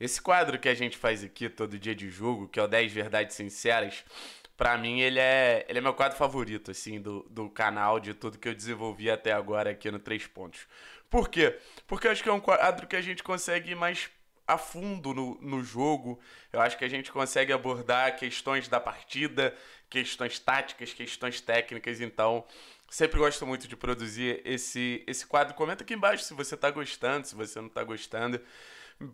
Esse quadro que a gente faz aqui todo dia de jogo, que é o 10 Verdades Sinceras, para mim ele é, ele é meu quadro favorito, assim, do, do canal, de tudo que eu desenvolvi até agora aqui no Três Pontos. Por quê? Porque eu acho que é um quadro que a gente consegue ir mais a fundo no, no jogo. Eu acho que a gente consegue abordar questões da partida, questões táticas, questões técnicas, então. Sempre gosto muito de produzir esse, esse quadro. Comenta aqui embaixo se você tá gostando, se você não tá gostando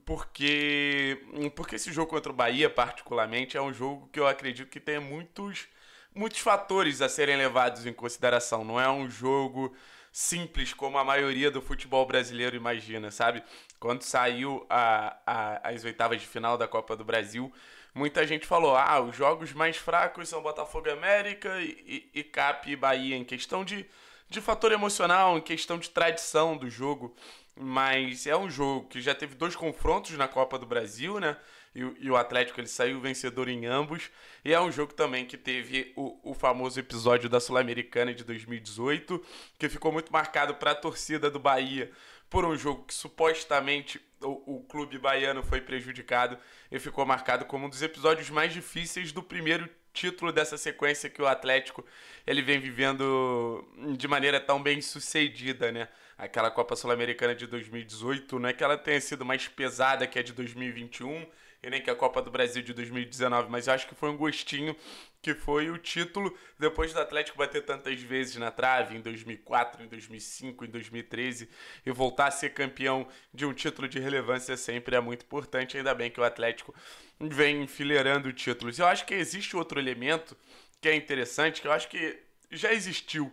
porque porque esse jogo contra o Bahia particularmente é um jogo que eu acredito que tem muitos muitos fatores a serem levados em consideração. Não é um jogo simples como a maioria do futebol brasileiro imagina, sabe? Quando saiu a, a, as oitavas de final da Copa do Brasil, muita gente falou: ah, os jogos mais fracos são Botafogo América e, e, e Cap e Bahia, em questão de, de fator emocional, em questão de tradição do jogo. Mas é um jogo que já teve dois confrontos na Copa do Brasil, né? E, e o Atlético ele saiu vencedor em ambos. E é um jogo também que teve o, o famoso episódio da Sul-Americana de 2018, que ficou muito marcado para a torcida do Bahia por um jogo que supostamente o, o, clube baiano foi prejudicado e ficou marcado como um dos episódios mais difíceis do primeiro título dessa sequência que o Atlético ele vem vivendo de maneira tão bem sucedida, né? aquela Copa Sul-Americana de 2018, não é que ela tenha sido mais pesada que a de 2021 e nem que a Copa do Brasil de 2019, mas eu acho que foi um gostinho que foi o título depois do Atlético bater tantas vezes na trave em 2004, em 2005, em 2013 e voltar a ser campeão de um título de relevância sempre é muito importante. Ainda bem que o Atlético vem enfileirando títulos. Eu acho que existe outro elemento que é interessante, que eu acho que já existiu,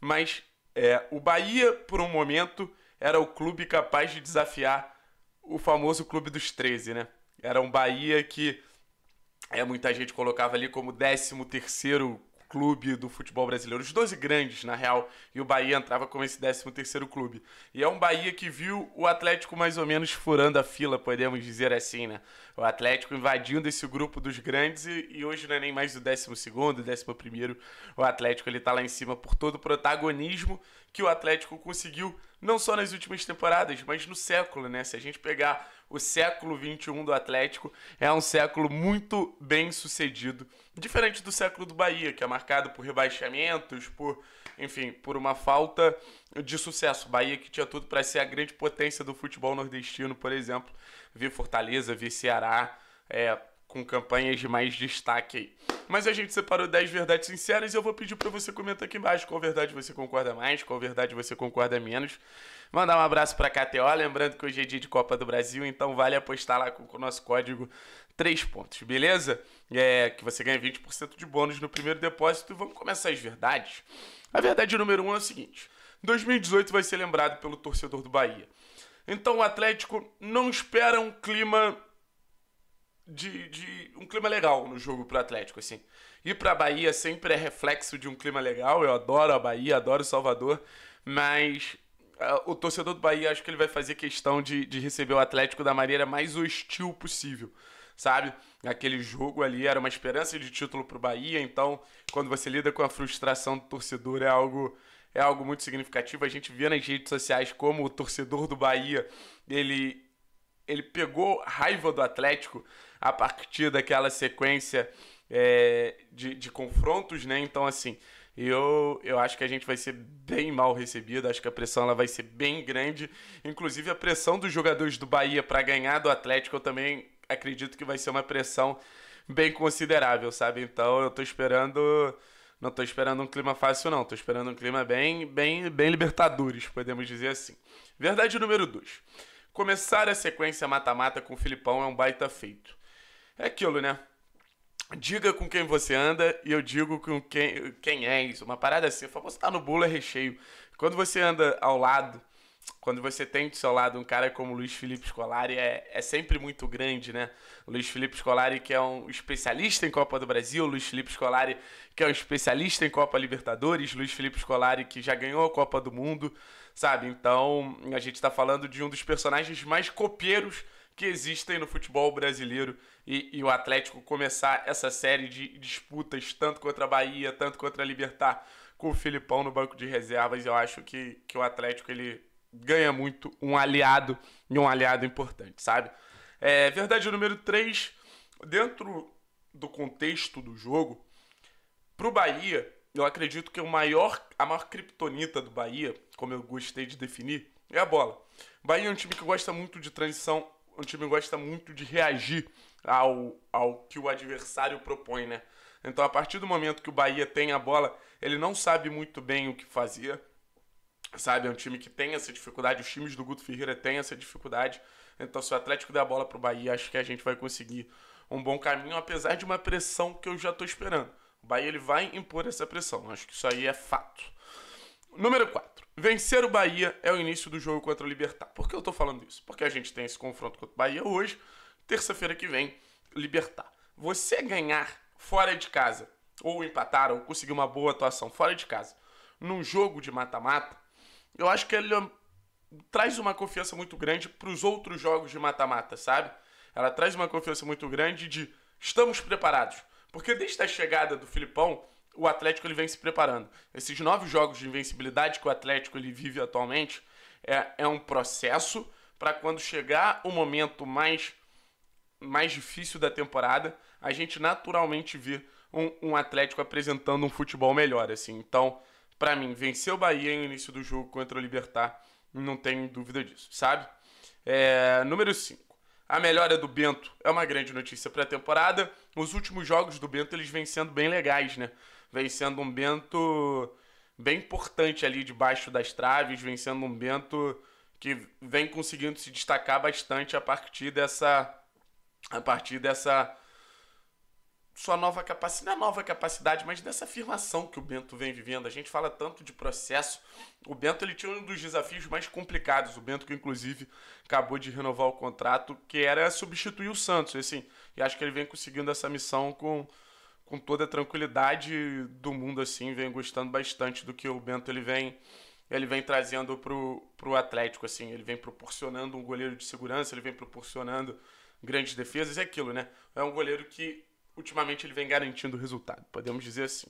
mas é, o Bahia, por um momento, era o clube capaz de desafiar o famoso Clube dos 13, né? Era um Bahia que é, muita gente colocava ali como 13 terceiro clube do futebol brasileiro, os 12 grandes, na real, e o Bahia entrava como esse 13º clube. E é um Bahia que viu o Atlético mais ou menos furando a fila, podemos dizer assim, né? O Atlético invadindo esse grupo dos grandes e, e hoje não é nem mais o 12º, 11º, o Atlético ele tá lá em cima por todo o protagonismo que o Atlético conseguiu não só nas últimas temporadas, mas no século, né? Se a gente pegar o século XXI do Atlético, é um século muito bem sucedido. Diferente do século do Bahia, que é marcado por rebaixamentos, por, enfim, por uma falta de sucesso. Bahia que tinha tudo para ser a grande potência do futebol nordestino, por exemplo. Vi Fortaleza, vi Ceará, é, com campanhas de mais destaque aí. Mas a gente separou 10 verdades sinceras e eu vou pedir para você comentar aqui embaixo qual verdade você concorda mais, qual verdade você concorda menos. Mandar um abraço para KTO, lembrando que hoje é dia de Copa do Brasil, então vale apostar lá com o nosso código 3 pontos, beleza? É, que você ganha 20% de bônus no primeiro depósito. Vamos começar as verdades. A verdade número 1 um é o seguinte: 2018 vai ser lembrado pelo torcedor do Bahia. Então o Atlético não espera um clima de, de um clima legal no jogo pro Atlético, assim. Ir pra Bahia sempre é reflexo de um clima legal. Eu adoro a Bahia, adoro o Salvador, mas ah, o torcedor do Bahia acho que ele vai fazer questão de, de receber o Atlético da maneira mais hostil possível, sabe? Aquele jogo ali era uma esperança de título para o Bahia, então quando você lida com a frustração do torcedor é algo é algo muito significativo. A gente vê nas redes sociais como o torcedor do Bahia ele ele pegou raiva do Atlético a partir daquela sequência é, de, de confrontos, né? Então, assim, eu, eu acho que a gente vai ser bem mal recebido, acho que a pressão ela vai ser bem grande. Inclusive, a pressão dos jogadores do Bahia para ganhar do Atlético, eu também acredito que vai ser uma pressão bem considerável, sabe? Então, eu tô esperando. Não tô esperando um clima fácil, não. Tô esperando um clima bem, bem, bem libertadores, podemos dizer assim. Verdade número 2. Começar a sequência mata-mata com o Filipão é um baita feito. É aquilo, né? Diga com quem você anda e eu digo com quem, quem és. Uma parada assim, o famoso tá no bolo é recheio. Quando você anda ao lado, quando você tem do seu lado um cara como Luiz Felipe Scolari, é, é sempre muito grande, né? Luiz Felipe Scolari, que é um especialista em Copa do Brasil, Luiz Felipe Scolari, que é um especialista em Copa Libertadores, Luiz Felipe Scolari, que já ganhou a Copa do Mundo, sabe? Então, a gente tá falando de um dos personagens mais copeiros que existem no futebol brasileiro e, e, o Atlético começar essa série de disputas, tanto contra a Bahia, tanto contra a Libertar, com o Filipão no banco de reservas. Eu acho que, que o Atlético ele ganha muito um aliado e um aliado importante, sabe? É, verdade número 3, dentro do contexto do jogo, pro Bahia, eu acredito que o maior, a maior criptonita do Bahia, como eu gostei de definir, é a bola. Bahia é um time que gosta muito de transição o time gosta muito de reagir ao, ao que o adversário propõe, né? Então, a partir do momento que o Bahia tem a bola, ele não sabe muito bem o que fazia, sabe? É um time que tem essa dificuldade, os times do Guto Ferreira têm essa dificuldade. Então, se o Atlético der a bola pro Bahia, acho que a gente vai conseguir um bom caminho, apesar de uma pressão que eu já estou esperando. O Bahia ele vai impor essa pressão, acho que isso aí é fato. Número 4. Vencer o Bahia é o início do jogo contra o Libertar. Por que eu tô falando isso? Porque a gente tem esse confronto contra o Bahia hoje, terça-feira que vem, Libertar. Você ganhar fora de casa, ou empatar, ou conseguir uma boa atuação fora de casa, num jogo de mata-mata, eu acho que ele traz uma confiança muito grande para os outros jogos de mata-mata, sabe? Ela traz uma confiança muito grande de estamos preparados. Porque desde a chegada do Filipão, o Atlético ele vem se preparando. Esses nove jogos de invencibilidade que o Atlético ele vive atualmente é, é um processo para quando chegar o momento mais, mais difícil da temporada, a gente naturalmente ver um, um, Atlético apresentando um futebol melhor. assim. Então, para mim, vencer o Bahia no início do jogo contra o Libertar, não tenho dúvida disso, sabe? É, número 5. A melhora do Bento é uma grande notícia para a temporada. Os últimos jogos do Bento eles vêm sendo bem legais, né? vem sendo um Bento bem importante ali debaixo das traves, vem sendo um Bento que vem conseguindo se destacar bastante a partir dessa a partir dessa sua nova capacidade, não é nova capacidade, mas dessa afirmação que o Bento vem vivendo. A gente fala tanto de processo. O Bento ele tinha um dos desafios mais complicados, o Bento que inclusive acabou de renovar o contrato, que era substituir o Santos, assim. E acho que ele vem conseguindo essa missão com com toda a tranquilidade do mundo, assim, vem gostando bastante do que o Bento ele vem ele vem trazendo para o Atlético, assim, ele vem proporcionando um goleiro de segurança, ele vem proporcionando grandes defesas, é aquilo, né? É um goleiro que ultimamente ele vem garantindo o resultado, podemos dizer assim.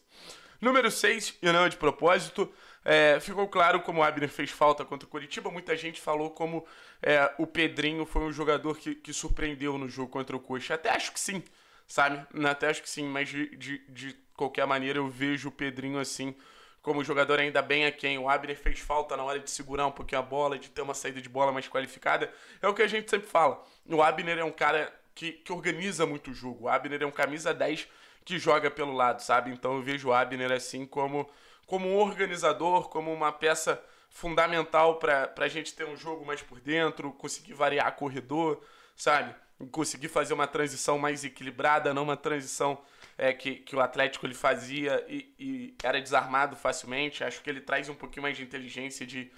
Número 6, e não é de propósito, é, ficou claro como o Abner fez falta contra o Curitiba, muita gente falou como é, o Pedrinho foi um jogador que, que surpreendeu no jogo contra o Coxa, até acho que sim, sabe? Né, até acho que sim, mas de, de, de qualquer maneira eu vejo o Pedrinho assim, como jogador ainda bem a quem o Abner fez falta na hora de segurar um pouquinho a bola, de ter uma saída de bola mais qualificada. É o que a gente sempre fala. O Abner é um cara que, que organiza muito o jogo. O Abner é um camisa 10 que joga pelo lado, sabe? Então eu vejo o Abner assim como, como um organizador, como uma peça fundamental para a gente ter um jogo mais por dentro, conseguir variar corredor, sabe? conseguir fazer uma transição mais equilibrada, não uma transição é, que, que o Atlético ele fazia e, e, era desarmado facilmente. Acho que ele traz um pouquinho mais de inteligência, de,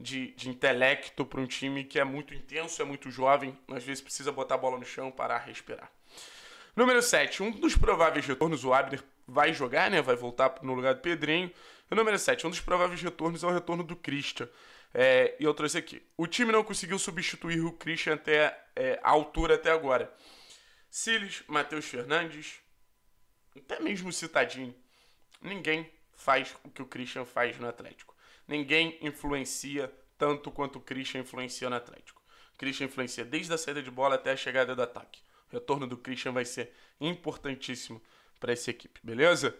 de, de intelecto para um time que é muito intenso, é muito jovem, às vezes precisa botar a bola no chão, parar, respirar. Número 7. Um dos prováveis retornos, o Abner vai jogar, né? Vai voltar no lugar do Pedrinho. E número 7, um dos prováveis retornos é o retorno do Christian. É, e eu trouxe aqui. O time não conseguiu substituir o Christian até é, a altura até agora. Silas Matheus Fernandes, até mesmo Citadinho. Ninguém faz o que o Christian faz no Atlético. Ninguém influencia tanto quanto o Christian influencia no Atlético. O Christian influencia desde a saída de bola até a chegada do ataque. O retorno do Christian vai ser importantíssimo para essa equipe, beleza?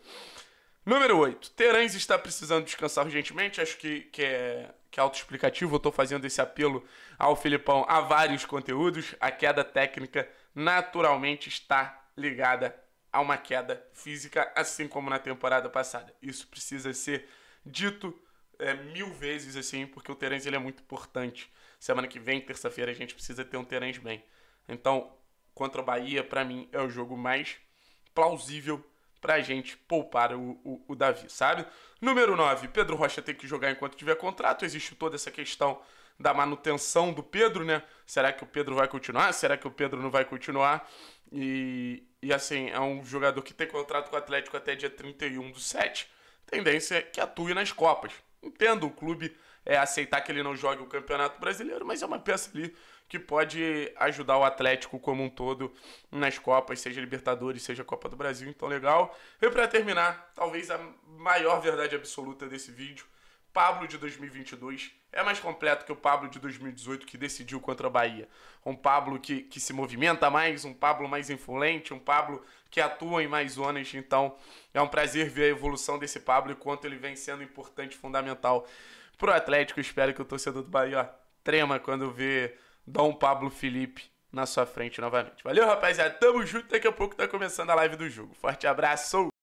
Número 8. Terãs está precisando descansar urgentemente. Acho que, que é, que é autoexplicativo. Eu estou fazendo esse apelo ao Filipão a vários conteúdos. A queda técnica naturalmente está ligada a uma queda física, assim como na temporada passada. Isso precisa ser dito é, mil vezes, assim, porque o Terãs ele é muito importante. Semana que vem, terça-feira, a gente precisa ter um Terãs bem. Então, contra o Bahia, para mim, é o jogo mais plausível para a gente poupar o, o, o Davi, sabe? Número 9, Pedro Rocha tem que jogar enquanto tiver contrato. Existe toda essa questão da manutenção do Pedro, né? Será que o Pedro vai continuar? Será que o Pedro não vai continuar? E, e assim, é um jogador que tem contrato com o Atlético até dia 31 do 7. Tendência é que atue nas Copas. Entendo o clube é, aceitar que ele não jogue o Campeonato Brasileiro, mas é uma peça ali que pode ajudar o Atlético como um todo nas Copas, seja Libertadores, seja Copa do Brasil. Então, legal. E para terminar, talvez a maior verdade absoluta desse vídeo. Pablo de 2022 é mais completo que o Pablo de 2018 que decidiu contra a Bahia. Um Pablo que, que se movimenta mais, um Pablo mais influente, um Pablo que atua em mais zonas. Então é um prazer ver a evolução desse Pablo e quanto ele vem sendo importante, fundamental pro Atlético. Espero que o torcedor do Bahia ó, trema quando vê Dom Pablo Felipe na sua frente novamente. Valeu, rapaziada. Tamo junto. Daqui a pouco tá começando a live do jogo. Forte abraço.